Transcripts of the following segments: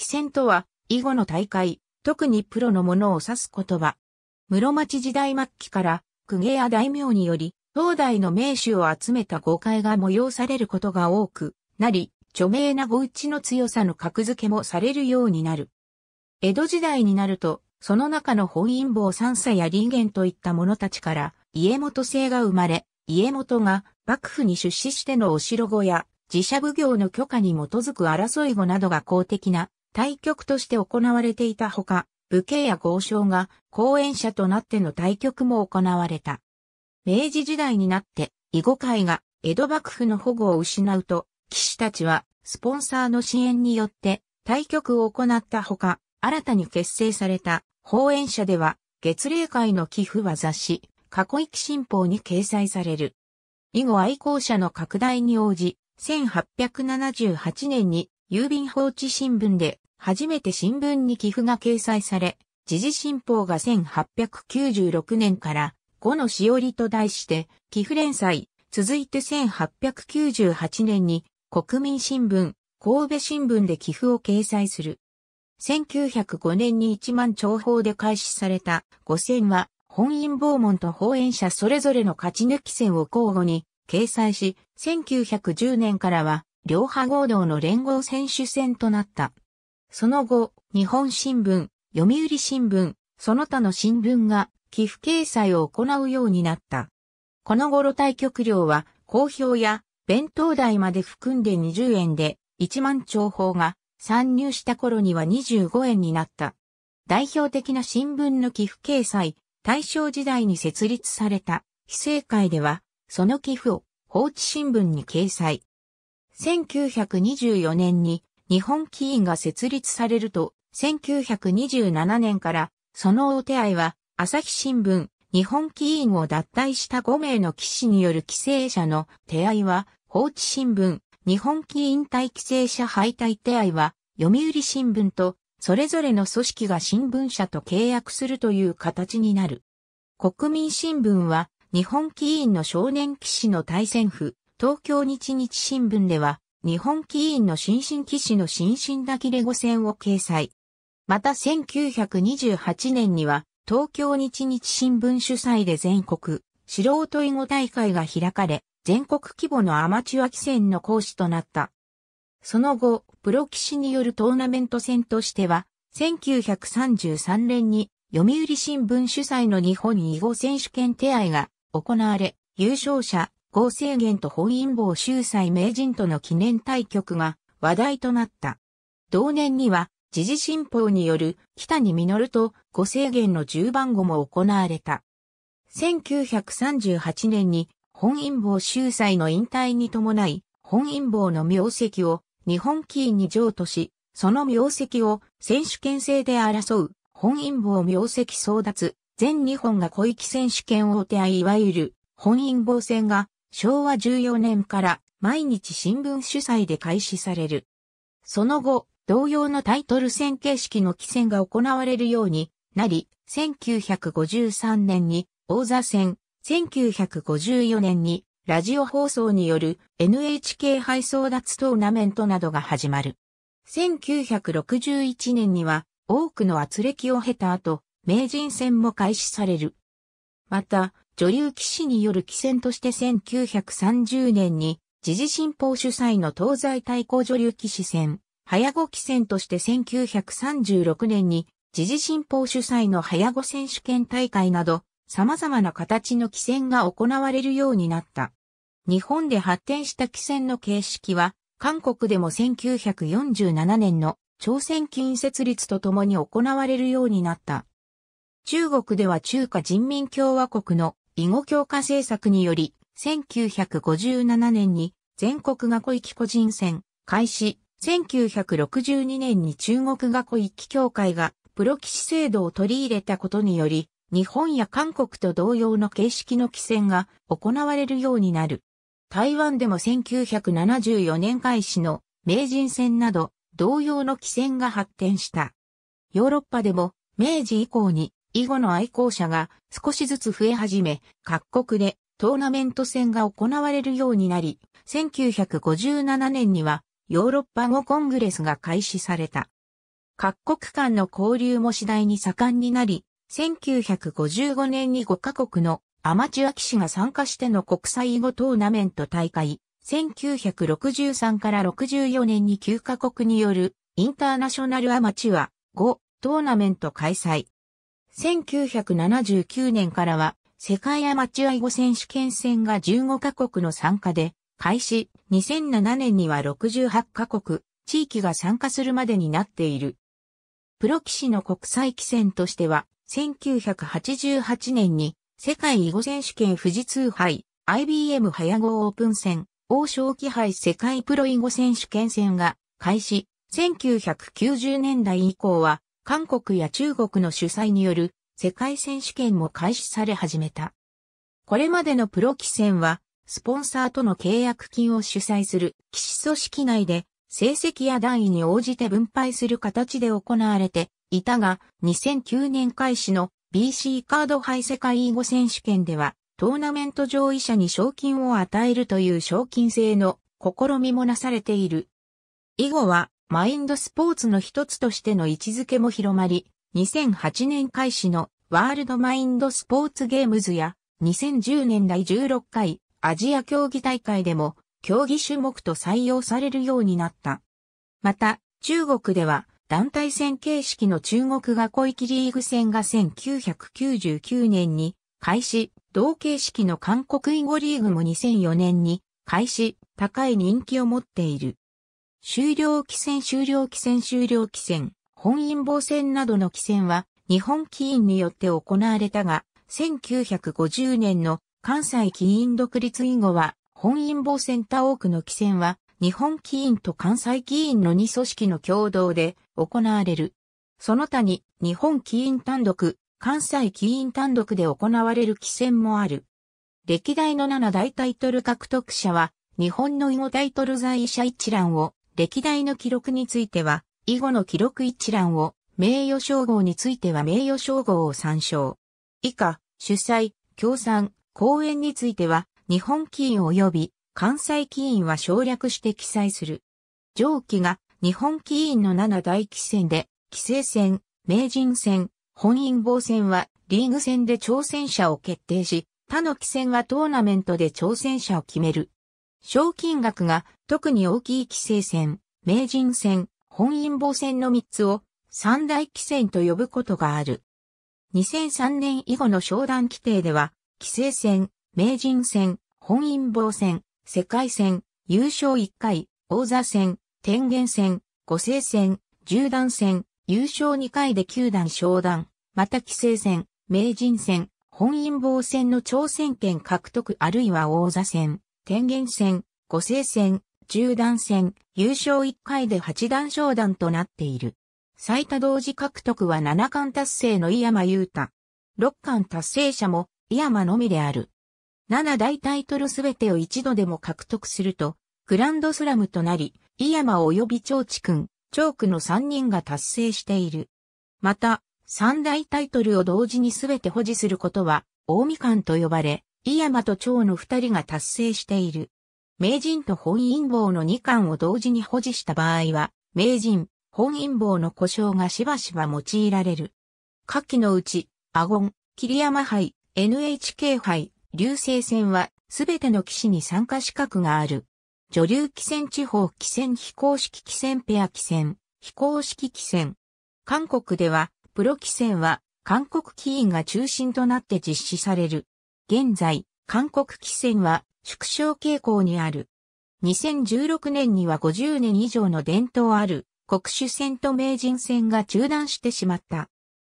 非戦とは、囲碁の大会、特にプロのものを指す言葉。室町時代末期から、公家や大名により、東大の名手を集めた豪快が催されることが多くなり、著名なご打ちの強さの格付けもされるようになる。江戸時代になると、その中の本因坊三佐や林間といった者たちから、家元制が生まれ、家元が幕府に出資してのお城語や自社奉行の許可に基づく争い後などが公的な対局として行われていたほか、武家や豪商が後援者となっての対局も行われた。明治時代になって、囲碁界が江戸幕府の保護を失うと、騎士たちはスポンサーの支援によって対局を行ったほか、新たに結成された講演者では月例会の寄付は雑誌、過去域新報に掲載される。囲碁愛好者の拡大に応じ、1878年に郵便放置新聞で、初めて新聞に寄付が掲載され、時事新報が1896年から、5のしおりと題して、寄付連載、続いて1898年に、国民新聞、神戸新聞で寄付を掲載する。1905年に1万長報で開始された5 0は、本院訪問と放演者それぞれの勝ち抜き戦を交互に掲載し、1910年からは両派合同の連合選手戦となった。その後、日本新聞、読売新聞、その他の新聞が寄付掲載を行うようになった。この頃対局料は、公表や弁当代まで含んで20円で、1万兆法が参入した頃には25円になった。代表的な新聞の寄付掲載、大正時代に設立された、非正会では、その寄付を放置新聞に掲載。1924年に日本棋院が設立されると、1927年から、そのお手合いは、朝日新聞、日本棋院を脱退した5名の騎士による規制者の手合いは、放置新聞、日本棋院対規制者敗退手合いは、読売新聞と、それぞれの組織が新聞社と契約するという形になる。国民新聞は、日本棋院の少年騎士の対戦譜、東京日日新聞では、日本棋院の新進騎士の新進泣きレゴ戦を掲載。また1928年には、東京日日新聞主催で全国、素人囲碁大会が開かれ、全国規模のアマチュア棋戦の講師となった。その後、プロ棋士によるトーナメント戦としては、1933年に読売新聞主催の日本囲碁選手権手合が行われ、優勝者、合成元と本因坊秀才名人との記念対局が話題となった。同年には、時事新報による北に実ると五制限の十番後も行われた。1938年に本因坊秀才の引退に伴い、本因坊の名跡を日本棋院に譲渡し、その名跡を選手権制で争う本因坊名跡争奪、全日本が小池選手権を手合いいわゆる本因坊戦が昭和14年から毎日新聞主催で開始される。その後、同様のタイトル戦形式の棋戦が行われるようになり、1953年に王座戦、1954年にラジオ放送による NHK 配送脱トーナメントなどが始まる。1961年には多くの圧力を経た後、名人戦も開始される。また、女流棋士による棋戦として1930年に、時事新報主催の東西対抗女流棋士戦、早碁棋戦として1936年に、時事新報主催の早碁選手権大会など、様々な形の棋戦が行われるようになった。日本で発展した棋戦の形式は、韓国でも1947年の朝鮮近設立とともに行われるようになった。中国では中華人民共和国の囲碁強化政策により、1957年に全国学校行き個人戦開始、1962年に中国学校行き協会がプロ騎士制度を取り入れたことにより、日本や韓国と同様の形式の規戦が行われるようになる。台湾でも1974年開始の名人戦など同様の規戦が発展した。ヨーロッパでも明治以降に囲碁の愛好者が少しずつ増え始め、各国でトーナメント戦が行われるようになり、1957年にはヨーロッパ語コングレスが開始された。各国間の交流も次第に盛んになり、1955年に5カ国のアマチュア騎士が参加しての国際囲碁トーナメント大会、1963から64年に9カ国によるインターナショナルアマチュア5トーナメント開催、1979年からは、世界アマチュア囲碁選手権戦が15カ国の参加で、開始、2007年には68カ国、地域が参加するまでになっている。プロ棋士の国際棋戦としては、1988年に、世界囲碁選手権富士通杯、IBM 早碁オープン戦、王将棋杯世界プロ囲碁選手権戦が開始、1990年代以降は、韓国や中国の主催による世界選手権も開始され始めた。これまでのプロ棋戦は、スポンサーとの契約金を主催する騎士組織内で、成績や段位に応じて分配する形で行われていたが、2009年開始の BC カード杯世界囲碁選手権では、トーナメント上位者に賞金を与えるという賞金制の試みもなされている。囲碁はマインドスポーツの一つとしての位置づけも広まり、2008年開始のワールドマインドスポーツゲームズや2010年第16回アジア競技大会でも競技種目と採用されるようになった。また、中国では団体戦形式の中国囲域リーグ戦が1999年に開始、同形式の韓国囲碁リーグも2004年に開始、高い人気を持っている。終了期戦終了期戦終了期戦、本因坊戦などの期戦は日本起因によって行われたが、1950年の関西起因独立以後は、本因坊戦他多くの期戦は日本起因と関西起因の2組織の共同で行われる。その他に日本起因単独、関西起因単独で行われる期戦もある。歴代の7大タイトル獲得者は、日本の囲碁タイトル在位者一覧を歴代の記録については、以後の記録一覧を、名誉称号については名誉称号を参照。以下、主催、協賛、講演については、日本起因及び関西起因は省略して記載する。上記が日本起因の7大棋戦で、棋聖戦、名人戦、本因坊戦はリーグ戦で挑戦者を決定し、他の棋戦はトーナメントで挑戦者を決める。賞金額が特に大きい棋聖戦、名人戦、本因坊戦の3つを三大棋戦と呼ぶことがある。2003年以後の商談規定では、棋聖戦、名人戦、本因坊戦、世界戦、優勝1回、王座戦、天元戦、五星戦、十段戦、優勝2回で九段商談、また棋聖戦、名人戦、本因坊戦の挑戦権獲得あるいは王座戦。天元戦、五星戦、十段戦、優勝1回で八段昇段となっている。最多同時獲得は七冠達成の井山雄太。六冠達成者も井山のみである。七大タイトルすべてを一度でも獲得すると、グランドスラムとなり、井山及び長地君、ークの三人が達成している。また、三大タイトルを同時にすべて保持することは、大みかと呼ばれ、井山と長の二人が達成している。名人と本因坊の二冠を同時に保持した場合は、名人、本因坊の故障がしばしば用いられる。下記のうち、アゴン、桐山杯、NHK 杯、流星戦は、すべての騎士に参加資格がある。女流棋戦地方棋戦非公式棋戦ペア棋戦、非公式棋戦。韓国では、プロ棋戦は、韓国棋院が中心となって実施される。現在、韓国汽船は縮小傾向にある。2016年には50年以上の伝統ある国主戦と名人戦が中断してしまった。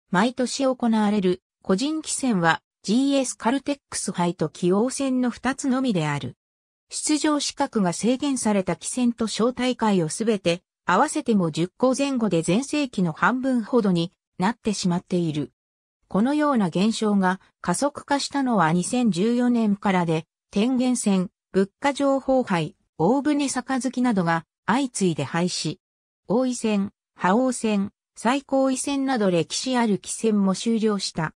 毎年行われる個人汽船は GS カルテックス杯と棋王戦の2つのみである。出場資格が制限された棋戦と小大会をすべて合わせても10校前後で全盛期の半分ほどになってしまっている。このような現象が加速化したのは2014年からで、天元線、物価情報杯、大船杯などが相次いで廃止。大井線、覇王線、最高位線など歴史ある棋戦も終了した。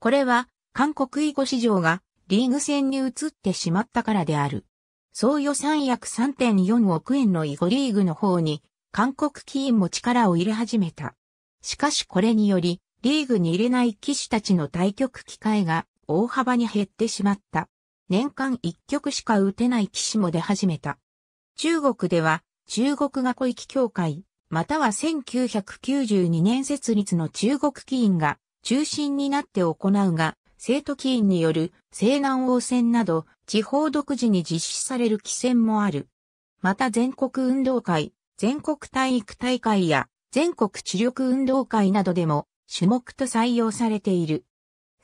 これは、韓国囲碁市場がリーグ戦に移ってしまったからである。総予算約3.4億円の囲碁リーグの方に、韓国棋因も力を入れ始めた。しかしこれにより、リーグに入れない騎士たちの対局機会が大幅に減ってしまった。年間一局しか打てない騎士も出始めた。中国では、中国囲域協会、または1992年設立の中国騎員が中心になって行うが、生徒騎員による西南王戦など地方独自に実施される棋戦もある。また全国運動会、全国体育大会や全国知力運動会などでも種目と採用されている。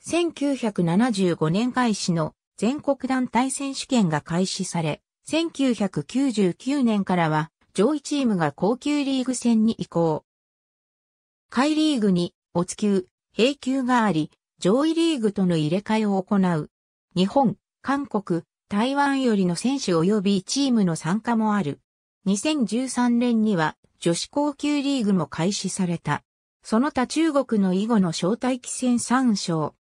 1975年開始の全国団体選手権が開始され、1999年からは上位チームが高級リーグ戦に移行。下位リーグに、おつ級、平級があり、上位リーグとの入れ替えを行う。日本、韓国、台湾よりの選手及びチームの参加もある。2013年には女子高級リーグも開始された。その他中国の囲碁の招待棋戦参照。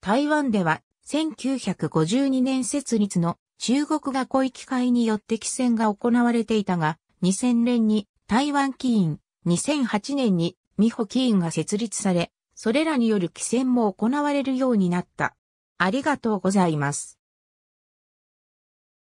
台湾では、1952年設立の中国囲い域会によって棋戦が行われていたが、2000年に台湾棋院、2008年に美穂棋院が設立され、それらによる棋戦も行われるようになった。ありがとうございます。